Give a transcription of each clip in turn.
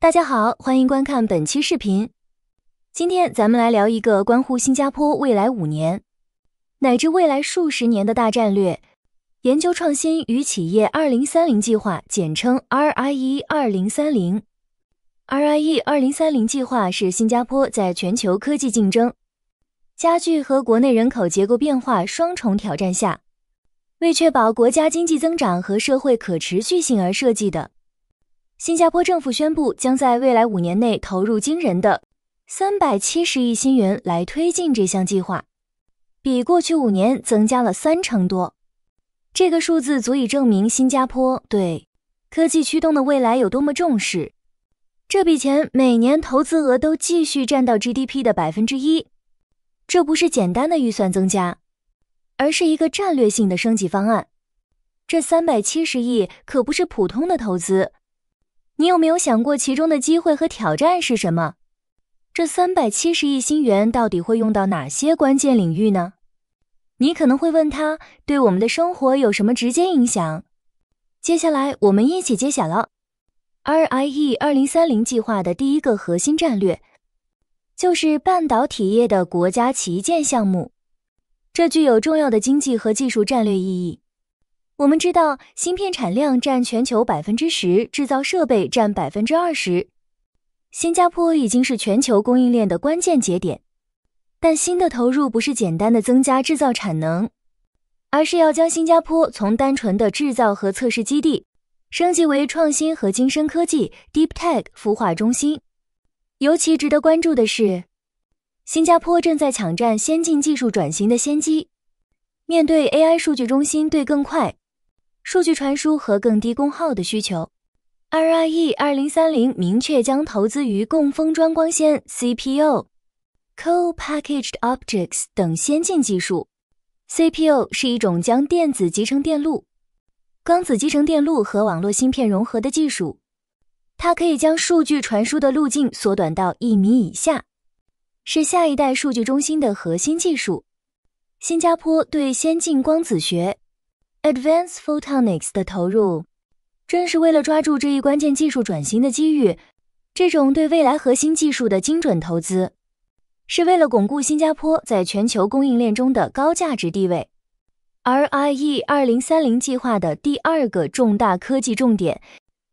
大家好，欢迎观看本期视频。今天咱们来聊一个关乎新加坡未来五年乃至未来数十年的大战略研究创新与企业二零三零计划，简称 RIE 二零三零。RIE 二零三零计划是新加坡在全球科技竞争加剧和国内人口结构变化双重挑战下，为确保国家经济增长和社会可持续性而设计的。新加坡政府宣布，将在未来五年内投入惊人的三百七十亿新元来推进这项计划，比过去五年增加了三成多。这个数字足以证明新加坡对科技驱动的未来有多么重视。这笔钱每年投资额都继续占到 GDP 的百分之一，这不是简单的预算增加，而是一个战略性的升级方案。这三百七十亿可不是普通的投资。你有没有想过其中的机会和挑战是什么？这三百七十亿新元到底会用到哪些关键领域呢？你可能会问他，对我们的生活有什么直接影响？接下来我们一起揭晓了。R I E 二零三零计划的第一个核心战略，就是半导体业的国家旗舰项目，这具有重要的经济和技术战略意义。我们知道，芯片产量占全球百分之十，制造设备占百分之二十。新加坡已经是全球供应链的关键节点，但新的投入不是简单的增加制造产能，而是要将新加坡从单纯的制造和测试基地升级为创新和精深科技 （Deep Tech） 孵化中心。尤其值得关注的是，新加坡正在抢占先进技术转型的先机。面对 AI 数据中心对更快。数据传输和更低功耗的需求 r i e 二零三零明确将投资于共封装光纤、CPU、Co-packaged Objects 等先进技术。CPU 是一种将电子集成电路、光子集成电路和网络芯片融合的技术，它可以将数据传输的路径缩短到一米以下，是下一代数据中心的核心技术。新加坡对先进光子学。Advanced Photonics 的投入，正是为了抓住这一关键技术转型的机遇。这种对未来核心技术的精准投资，是为了巩固新加坡在全球供应链中的高价值地位。而 RIE 2030计划的第二个重大科技重点，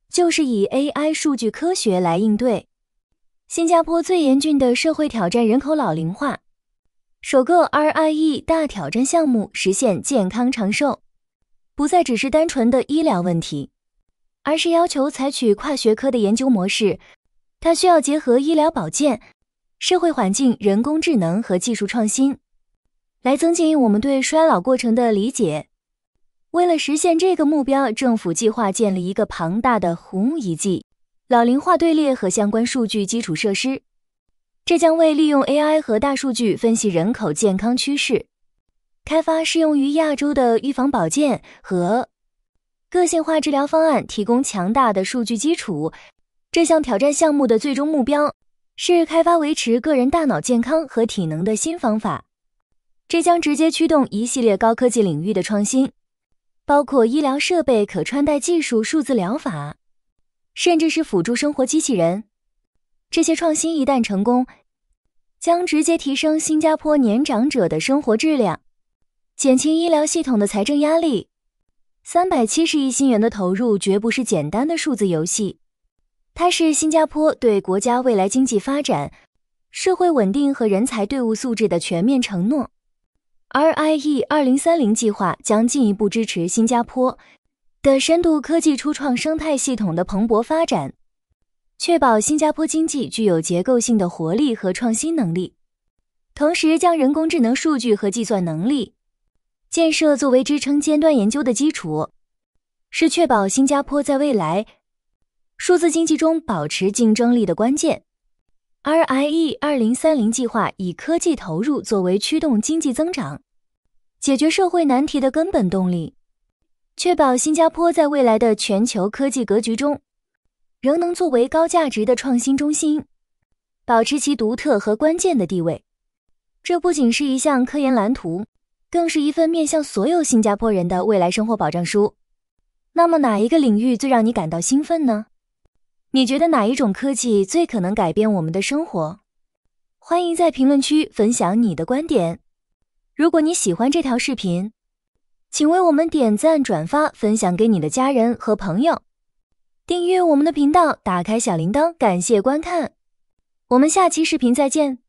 就是以 AI 数据科学来应对新加坡最严峻的社会挑战——人口老龄化。首个 RIE 大挑战项目，实现健康长寿。不再只是单纯的医疗问题，而是要求采取跨学科的研究模式。它需要结合医疗保健、社会环境、人工智能和技术创新，来增进我们对衰老过程的理解。为了实现这个目标，政府计划建立一个庞大的“红木遗迹”老龄化队列和相关数据基础设施。这将为利用 AI 和大数据分析人口健康趋势。开发适用于亚洲的预防保健和个性化治疗方案，提供强大的数据基础。这项挑战项目的最终目标是开发维持个人大脑健康和体能的新方法。这将直接驱动一系列高科技领域的创新，包括医疗设备、可穿戴技术、数字疗法，甚至是辅助生活机器人。这些创新一旦成功，将直接提升新加坡年长者的生活质量。减轻医疗系统的财政压力，三百七十亿新元的投入绝不是简单的数字游戏，它是新加坡对国家未来经济发展、社会稳定和人才队伍素质的全面承诺。RIE 二零三零计划将进一步支持新加坡的深度科技初创生态系统的蓬勃发展，确保新加坡经济具有结构性的活力和创新能力，同时将人工智能、数据和计算能力。建设作为支撑尖端研究的基础，是确保新加坡在未来数字经济中保持竞争力的关键。R I E 二零三零计划以科技投入作为驱动经济增长、解决社会难题的根本动力，确保新加坡在未来的全球科技格局中仍能作为高价值的创新中心，保持其独特和关键的地位。这不仅是一项科研蓝图。更是一份面向所有新加坡人的未来生活保障书。那么，哪一个领域最让你感到兴奋呢？你觉得哪一种科技最可能改变我们的生活？欢迎在评论区分享你的观点。如果你喜欢这条视频，请为我们点赞、转发、分享给你的家人和朋友。订阅我们的频道，打开小铃铛。感谢观看，我们下期视频再见。